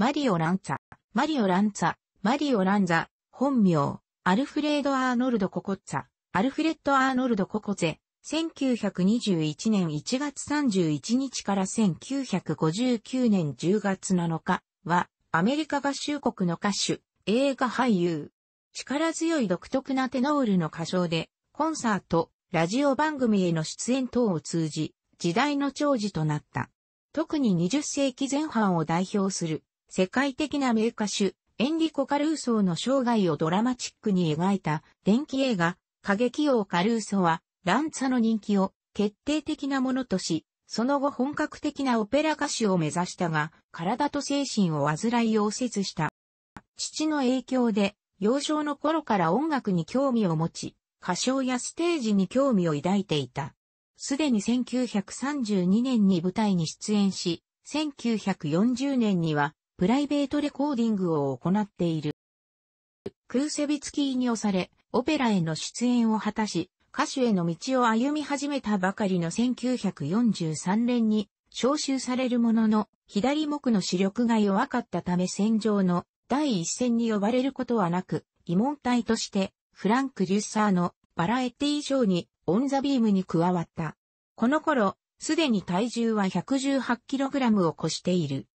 マリオ・ランツァ、マリオ・ランツァ、マリオ・ランザ、本名、アルフレード・アーノルド・ココッツァ、アルフレッド・アーノルド・ココゼ、1921年1月31日から1959年10月7日は、アメリカ合衆国の歌手、映画俳優。力強い独特なテノールの歌唱で、コンサート、ラジオ番組への出演等を通じ、時代の長寿となった。特に20世紀前半を代表する世界的な名歌手、エンリコ・カルーソーの生涯をドラマチックに描いた電気映画、過激王カルーソーは、ランツァの人気を決定的なものとし、その後本格的なオペラ歌手を目指したが、体と精神を患いをせずした。父の影響で、幼少の頃から音楽に興味を持ち、歌唱やステージに興味を抱いていた。すでに1932年に舞台に出演し、1940年にはプライベートレコーディングを行っている。クーセビツキーに押され、オペラへの出演を果たし、歌手への道を歩み始めたばかりの1943年に招集されるものの、左目の視力が弱かったため戦場の第一線に呼ばれることはなく、疑問隊としてフランク・デュッサーのバラエティーショーにオンザビームに加わった。この頃、すでに体重は 118kg を超している。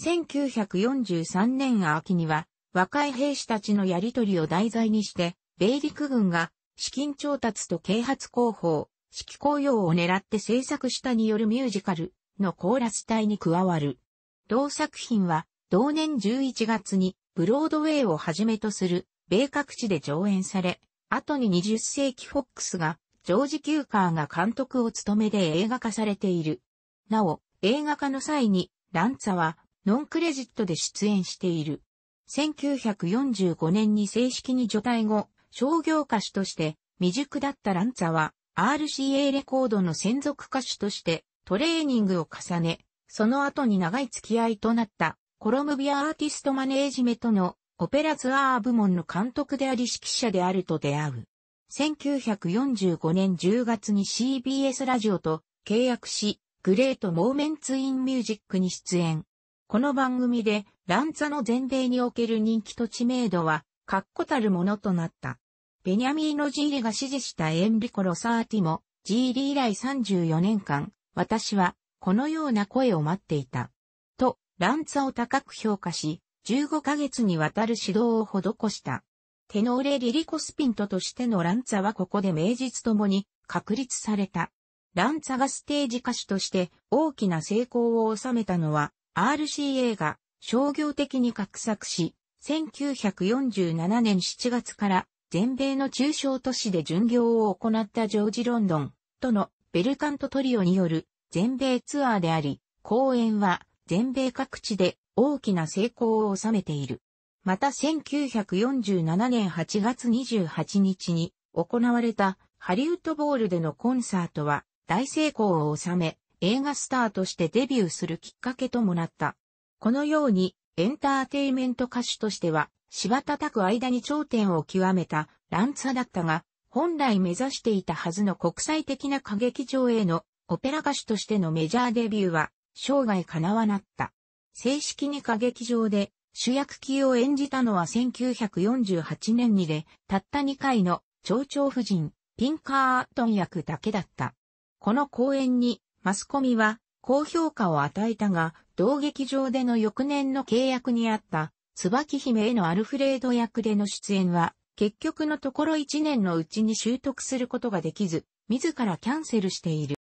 1943年秋には、若い兵士たちのやりとりを題材にして、米陸軍が資金調達と啓発広報、指揮公用を狙って制作したによるミュージカルのコーラス隊に加わる。同作品は、同年11月にブロードウェイをはじめとする米各地で上演され、後に20世紀フォックスが、ジョージ・キューカーが監督を務めで映画化されている。なお、映画化の際に、ランツァはノンクレジットで出演している。1945年に正式に除隊後、商業歌手として未熟だったランツァは RCA レコードの専属歌手としてトレーニングを重ね、その後に長い付き合いとなったコロムビアアーティストマネージメとのオペラツアー部門の監督であり指揮者であると出会う。1945年10月に CBS ラジオと契約し、グレート・モーメンツ・イン・ミュージックに出演。この番組で、ランツァの全米における人気と知名度は、確固たるものとなった。ベニャミーノ・ジーリが支持したエンリコ・ロサーティも、ジーリ以来34年間、私は、このような声を待っていた。と、ランツァを高く評価し、15ヶ月にわたる指導を施した。テノーレ・リリコスピントとしてのランツァはここで名実ともに確立された。ランツァがステージ歌手として大きな成功を収めたのは RCA が商業的に画策し、1947年7月から全米の中小都市で巡業を行ったジョージ・ロンドンとのベルカントトリオによる全米ツアーであり、公演は全米各地で大きな成功を収めている。また1947年8月28日に行われたハリウッドボールでのコンサートは大成功を収め、映画スターとしてデビューするきっかけともなった。このように、エンターテイメント歌手としては、芝叩く間に頂点を極めたランツァだったが、本来目指していたはずの国際的な歌劇場へのオペラ歌手としてのメジャーデビューは生涯叶わなった。正式に歌劇場で主役級を演じたのは1948年にで、たった2回の蝶々夫人、ピンカートン役だけだった。この公演にマスコミは高評価を与えたが、同劇場での翌年の契約にあった、椿姫へのアルフレード役での出演は、結局のところ1年のうちに習得することができず、自らキャンセルしている。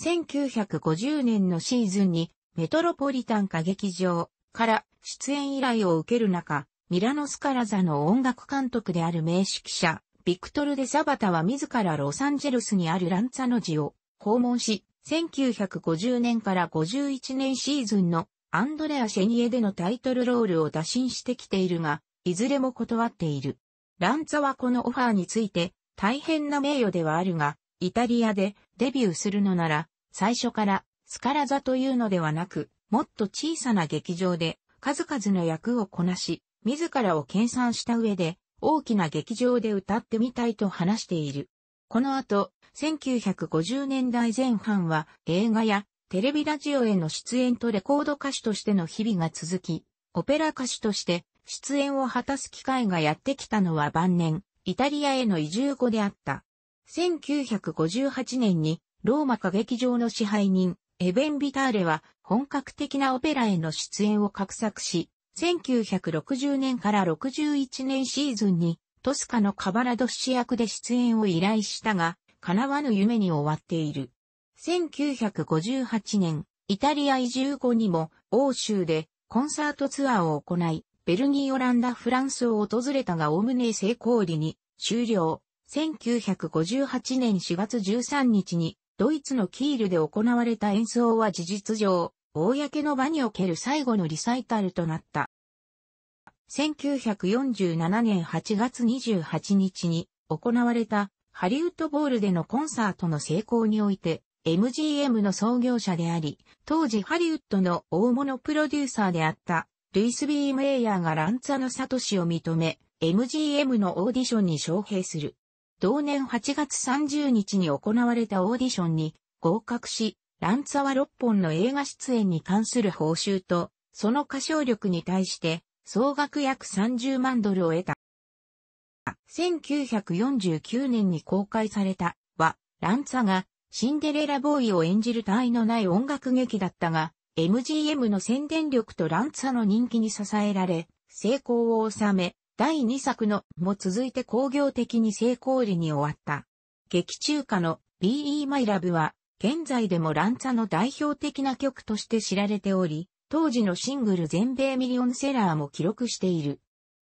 1950年のシーズンに、メトロポリタン歌劇場から出演依頼を受ける中、ミラノスカラザの音楽監督である名指揮者、ビクトル・デ・サバタは自らロサンゼルスにあるランツァの字を訪問し、1950年から51年シーズンのアンドレア・シェニエでのタイトルロールを打診してきているが、いずれも断っている。ランツァはこのオファーについて、大変な名誉ではあるが、イタリアでデビューするのなら、最初からスカラ座というのではなく、もっと小さな劇場で数々の役をこなし、自らを研鑽した上で、大きな劇場で歌ってみたいと話している。この後、1950年代前半は映画やテレビラジオへの出演とレコード歌手としての日々が続き、オペラ歌手として出演を果たす機会がやってきたのは晩年、イタリアへの移住後であった。1958年にローマ歌劇場の支配人、エベン・ビターレは本格的なオペラへの出演を画策し、1960年から61年シーズンに、トスカのカバラドッシ役で出演を依頼したが、叶わぬ夢に終わっている。1958年、イタリア移住後にも、欧州でコンサートツアーを行い、ベルギー、オランダ、フランスを訪れたが、おおむね成功裏に終了。1958年4月13日に、ドイツのキールで行われた演奏は事実上、公の場における最後のリサイタルとなった。1947年8月28日に行われたハリウッドボールでのコンサートの成功において MGM の創業者であり、当時ハリウッドの大物プロデューサーであったルイス・ビー・メイヤーがランツァのサトシを認め、MGM のオーディションに招聘する。同年8月30日に行われたオーディションに合格し、ランツァは6本の映画出演に関する報酬と、その歌唱力に対して、総額約30万ドルを得た。1949年に公開された、は、ランツァが、シンデレラボーイを演じる他愛のない音楽劇だったが、MGM の宣伝力とランツァの人気に支えられ、成功を収め、第2作のも続いて工業的に成功裏に終わった。劇中歌の Be My Love は現在でもランツァの代表的な曲として知られており、当時のシングル全米ミリオンセラーも記録している。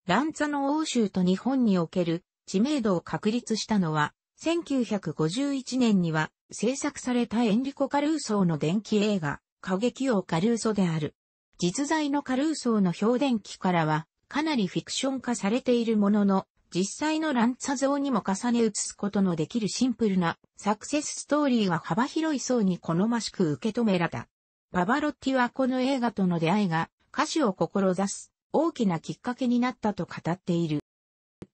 ランツァの欧州と日本における知名度を確立したのは、1951年には制作されたエンリコ・カルーソーの電気映画、過激王カルーソである。実在のカルーソーの表電機からは、かなりフィクション化されているものの、実際のランツァ像にも重ね写すことのできるシンプルなサクセスストーリーは幅広い層に好ましく受け止められた。ババロッティはこの映画との出会いが歌手を志す大きなきっかけになったと語っている。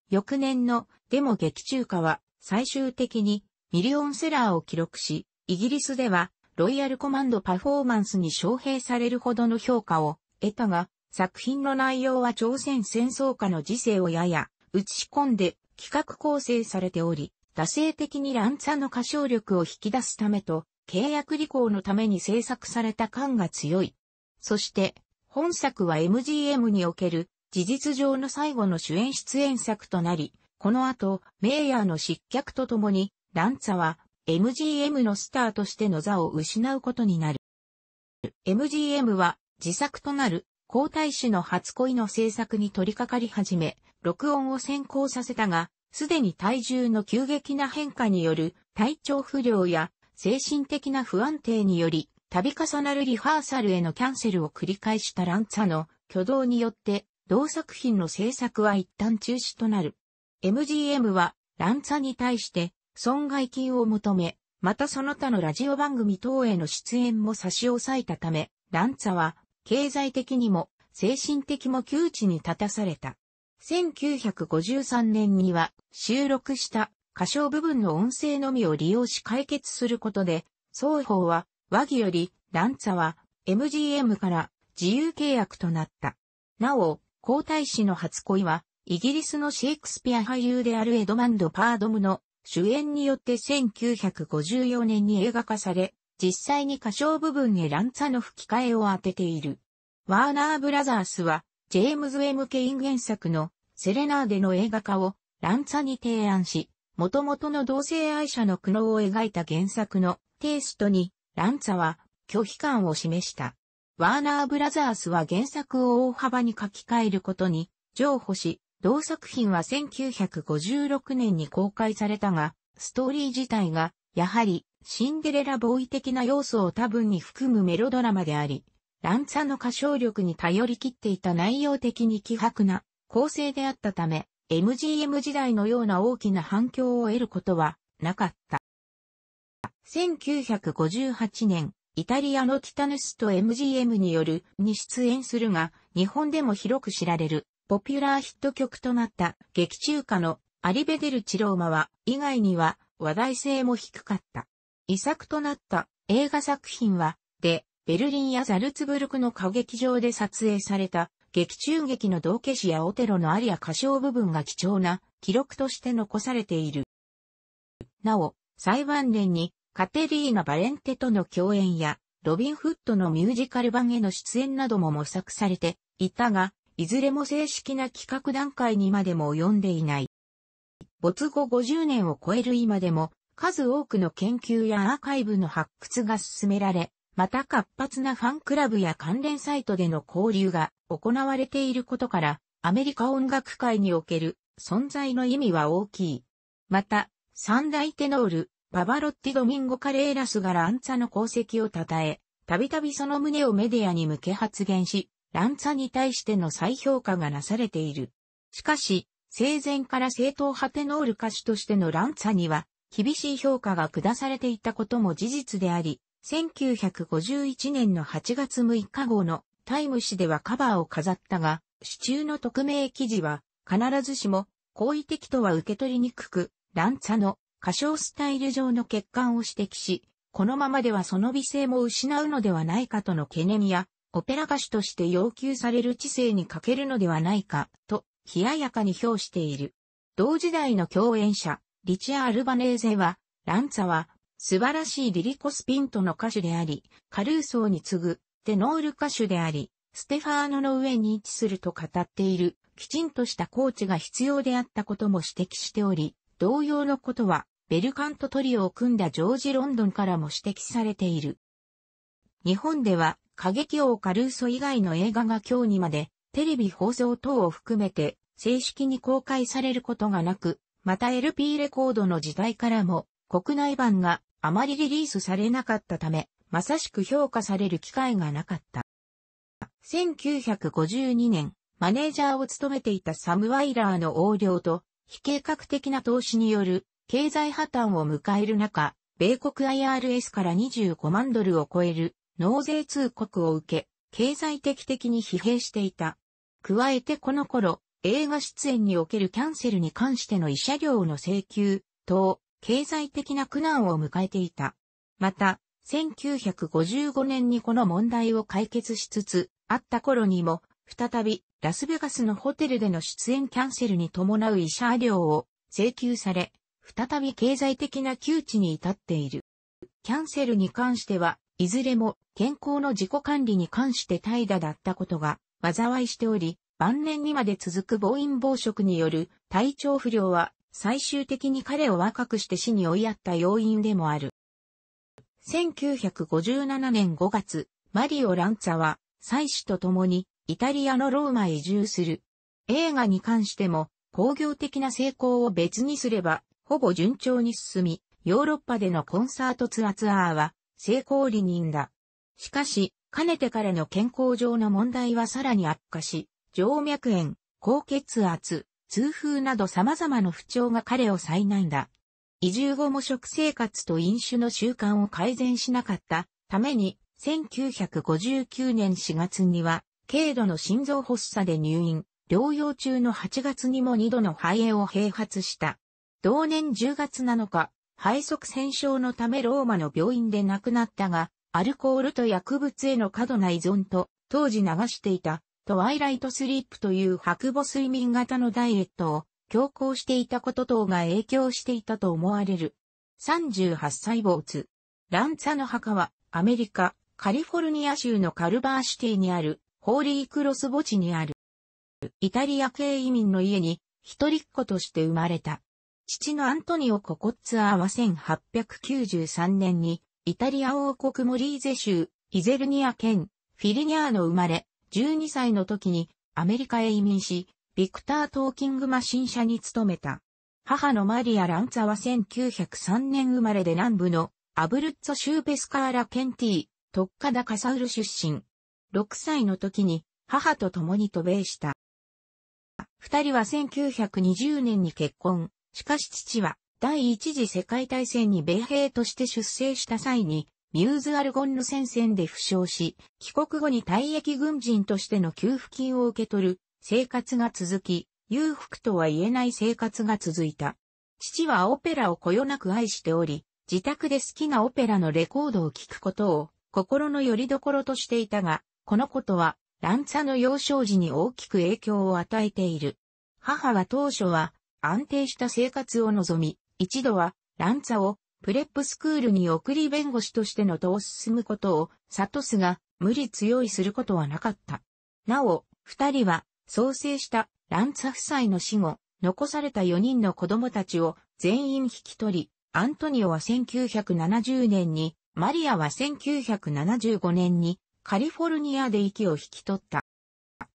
翌年のデモ劇中歌は最終的にミリオンセラーを記録し、イギリスではロイヤルコマンドパフォーマンスに招聘されるほどの評価を得たが、作品の内容は朝鮮戦争下の時世をやや打ち込んで企画構成されており、惰性的にランツァの歌唱力を引き出すためと、契約履行のために制作された感が強い。そして、本作は MGM における事実上の最後の主演出演作となり、この後、メイヤーの失脚とともに、ランツァは MGM のスターとしての座を失うことになる。MGM は自作となる皇太子の初恋の制作に取り掛かり始め、録音を先行させたが、すでに体重の急激な変化による体調不良や精神的な不安定により、度重なるリハーサルへのキャンセルを繰り返したランツァの挙動によって、同作品の制作は一旦中止となる。MGM は、ランツァに対して、損害金を求め、またその他のラジオ番組等への出演も差し押さえたため、ランツァは、経済的にも、精神的も窮地に立たされた。1953年には収録した歌唱部分の音声のみを利用し解決することで、双方は和議よりランツァは MGM から自由契約となった。なお、皇太子の初恋はイギリスのシェイクスピア俳優であるエドマンド・パードムの主演によって1954年に映画化され、実際に歌唱部分へランツァの吹き替えを当てている。ワーナーブラザースは、ジェームズ・エム・ケイン原作のセレナーデの映画化をランツァに提案し、元々の同性愛者の苦悩を描いた原作のテイストに、ランツァは拒否感を示した。ワーナーブラザースは原作を大幅に書き換えることに譲歩し、同作品は1956年に公開されたが、ストーリー自体がやはり、シンデレラボーイ的な要素を多分に含むメロドラマであり、ランツァの歌唱力に頼り切っていた内容的に希薄な構成であったため、MGM 時代のような大きな反響を得ることはなかった。1958年、イタリアのティタヌスと MGM によるに出演するが、日本でも広く知られるポピュラーヒット曲となった劇中歌のアリベデルチローマは、以外には話題性も低かった。遺作となった映画作品は、で、ベルリンやザルツブルクの歌劇場で撮影された、劇中劇の道化師やオテロのアリア歌唱部分が貴重な記録として残されている。なお、裁判連にカテリーナ・バレンテとの共演や、ロビン・フットのミュージカル版への出演なども模索されていたが、いずれも正式な企画段階にまでも及んでいない。没後50年を超える今でも、数多くの研究やアーカイブの発掘が進められ、また活発なファンクラブや関連サイトでの交流が行われていることから、アメリカ音楽界における存在の意味は大きい。また、三大テノール、パバロッティ・ドミンゴ・カレーラスがランツァの功績を称え、たびたびその旨をメディアに向け発言し、ランツァに対しての再評価がなされている。しかし、生前から正当派テノール歌手としてのランツァには、厳しい評価が下されていたことも事実であり、1951年の8月6日号のタイム誌ではカバーを飾ったが、支柱の匿名記事は必ずしも好意的とは受け取りにくく、ランツァの歌唱スタイル上の欠陥を指摘し、このままではその美声も失うのではないかとの懸念や、オペラ歌手として要求される知性に欠けるのではないかと冷ややかに評している。同時代の共演者、リチア・アルバネーゼは、ランツァは、素晴らしいリリコ・スピントの歌手であり、カルーソーに次ぐ、テノール歌手であり、ステファーノの上に位置すると語っている、きちんとしたコーチが必要であったことも指摘しており、同様のことは、ベルカントトリオを組んだジョージ・ロンドンからも指摘されている。日本では、過激王カルーソ以外の映画が今日にまでテレビ放送等を含めて正式に公開されることがなく、また LP レコードの時代からも国内版があまりリリースされなかったため、まさしく評価される機会がなかった。1952年、マネージャーを務めていたサム・ワイラーの横領と、非計画的な投資による経済破綻を迎える中、米国 IRS から25万ドルを超える納税通告を受け、経済的的に疲弊していた。加えてこの頃、映画出演におけるキャンセルに関しての医者料の請求等、経済的な苦難を迎えていた。また、1955年にこの問題を解決しつつ、あった頃にも、再び、ラスベガスのホテルでの出演キャンセルに伴う医者料を請求され、再び経済的な窮地に至っている。キャンセルに関しては、いずれも健康の自己管理に関して怠惰だったことが災いしており、晩年にまで続く暴飲暴食による体調不良は最終的に彼を若くして死に追いやった要因でもある。1957年5月、マリオ・ランツァは、妻子と共にイタリアのローマへ移住する。映画に関しても、工業的な成功を別にすれば、ほぼ順調に進み、ヨーロッパでのコンサートツアーツアーは、成功理人だ。しかし、かねて彼の健康上の問題はさらに悪化し、静脈炎、高血圧、痛風など様々な不調が彼を災難だ。移住後も食生活と飲酒の習慣を改善しなかったために、1959年4月には、軽度の心臓発作で入院、療養中の8月にも2度の肺炎を併発した。同年10月7日、肺塞栓症のためローマの病院で亡くなったが、アルコールと薬物への過度な依存と、当時流していた、トワイライトスリープという白母睡眠型のダイエットを強行していたこと等が影響していたと思われる。38歳没。ランツァの墓は、アメリカ、カリフォルニア州のカルバーシティにある、ホーリークロス墓地にある。イタリア系移民の家に、一人っ子として生まれた。父のアントニオ・ココッツアーは1893年に、イタリア王国モリーゼ州、イゼルニア県、フィリニャーの生まれ、12歳の時にアメリカへ移民し、ビクター・トーキングマシン社に勤めた。母のマリア・ランツァは1903年生まれで南部のアブルッツォ州ペスカーラ・ケンティ、トッカダ・カサウル出身。6歳の時に母と共に渡米した。二人は1920年に結婚。しかし父は、第一次世界大戦に米兵として出征した際に、ミューズ・アルゴンヌ戦線で負傷し、帰国後に退役軍人としての給付金を受け取る生活が続き、裕福とは言えない生活が続いた。父はオペラをこよなく愛しており、自宅で好きなオペラのレコードを聴くことを心の拠り所としていたが、このことは、ランツァの幼少時に大きく影響を与えている。母は当初は安定した生活を望み、一度は、ランツァを、プレップスクールに送り弁護士としての戸を進むことを、サトスが、無理強いすることはなかった。なお、二人は、創生した、ランツァ夫妻の死後、残された四人の子供たちを全員引き取り、アントニオは1970年に、マリアは1975年にカリフォルニアで息を引き取った。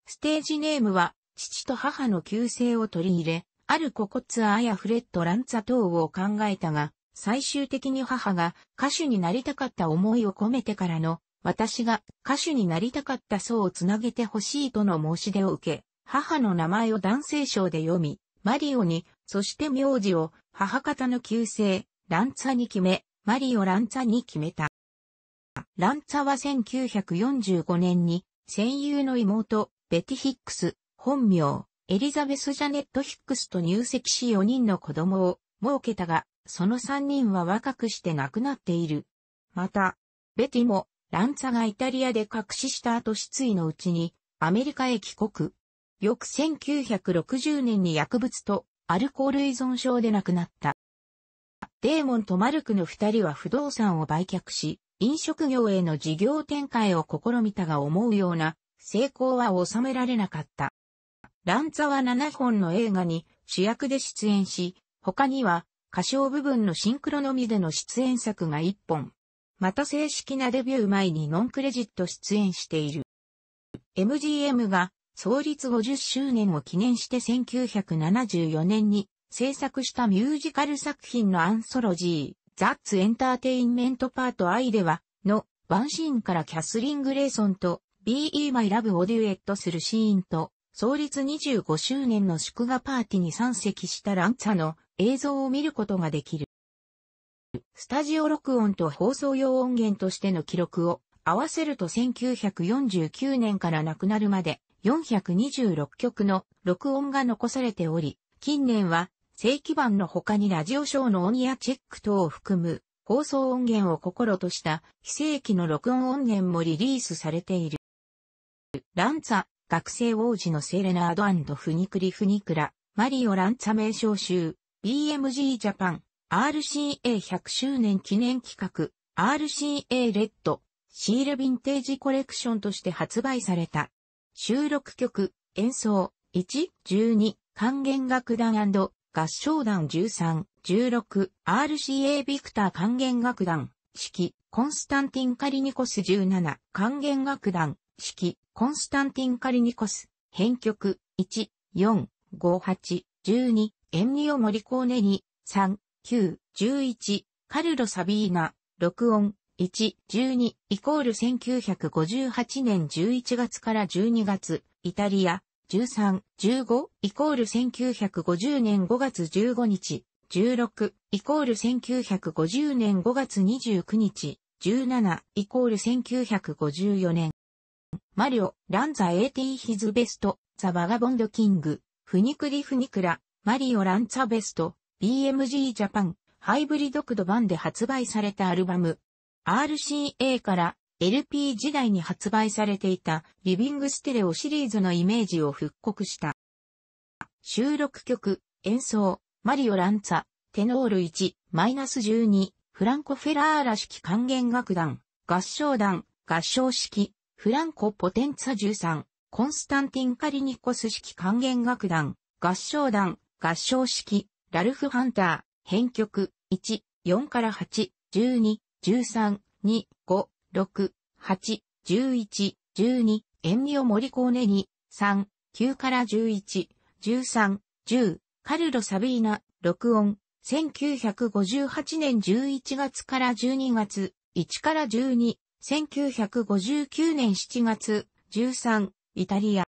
ステージネームは父と母の旧姓を取り入れ、あるココツアーやフレッド・ランツァ等を考えたが、最終的に母が歌手になりたかった思いを込めてからの、私が歌手になりたかった層をつなげてほしいとの申し出を受け、母の名前を男性賞で読み、マリオに、そして名字を母方の旧姓、ランツァに決め、マリオ・ランツァに決めた。ランツァは1945年に、戦友の妹、ベティヒックス、本名、エリザベス・ジャネット・ヒックスと入籍し4人の子供を設けたが、その3人は若くして亡くなっている。また、ベティも、ランツァがイタリアで隠しした後失意のうちに、アメリカへ帰国。翌1960年に薬物とアルコール依存症で亡くなった。デーモンとマルクの二人は不動産を売却し、飲食業への事業展開を試みたが思うような成功は収められなかった。ランツァは7本の映画に主役で出演し、他には歌唱部分のシンクロのみでの出演作が1本。また正式なデビュー前にノンクレジット出演している。MGM が創立50周年を記念して1974年に制作したミュージカル作品のアンソロジー、ザッツエンターテインメントパートイでは、の、ワンシーンからキャスリン・グレイソンと BE マイ・ラブをデュエットするシーンと、創立25周年の祝賀パーティーに参席したランツァの映像を見ることができる。スタジオ録音と放送用音源としての記録を合わせると1949年から亡くなるまで426曲の録音が残されており、近年は正規版の他にラジオショーのオンやチェック等を含む放送音源を心とした非正規の録音音源もリリースされている。ランツァ学生王子のセレナードフニクリフニクラ、マリオ・ランツァ名称集、BMG ジャパン、RCA100 周年記念企画、RCA レッド、シールヴィンテージコレクションとして発売された。収録曲、演奏、1、12、還元楽団合唱団13、16、RCA ビクター還元楽団、式、コンスタンティン・カリニコス17、還元楽団、式、コンスタンティン・カリニコス、編曲、1、4、5、8、12、エンニオ・モリコーネに、3、9、11、カルロ・サビーナ、録音、1、12、イコール1958年11月から12月、イタリア、13、15、イコール1950年5月15日、16、イコール1950年5月29日、17、イコール1954年マリオ、ランザ AT ヒズベスト、ザ・バガボンド・キング、フニクリ・フニクラ、マリオ・ランザベスト、BMG ジャパン、ハイブリドクド版で発売されたアルバム。RCA から LP 時代に発売されていたリビングステレオシリーズのイメージを復刻した。収録曲、演奏、マリオ・ランザ、テノール1-12、フランコ・フェラーラ式管弦楽団、合唱団、合唱式、フランコ・ポテンツァ13、コンスタンティン・カリニコス式管弦楽団、合唱団、合唱式、ラルフ・ハンター、編曲、1、4から8、12、13、2、5、6、8、11、12、エンミオ・モリコーネに、3、9から11、13、10、カルロ・サビーナ、録音、1958年11月から12月、1から12、1959年7月13、イタリア。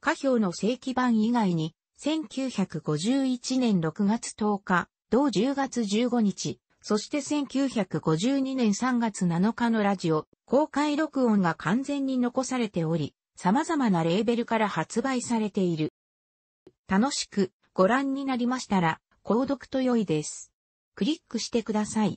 下表の正規版以外に、1951年6月10日、同10月15日、そして1952年3月7日のラジオ、公開録音が完全に残されており、様々なレーベルから発売されている。楽しくご覧になりましたら、購読と良いです。クリックしてください。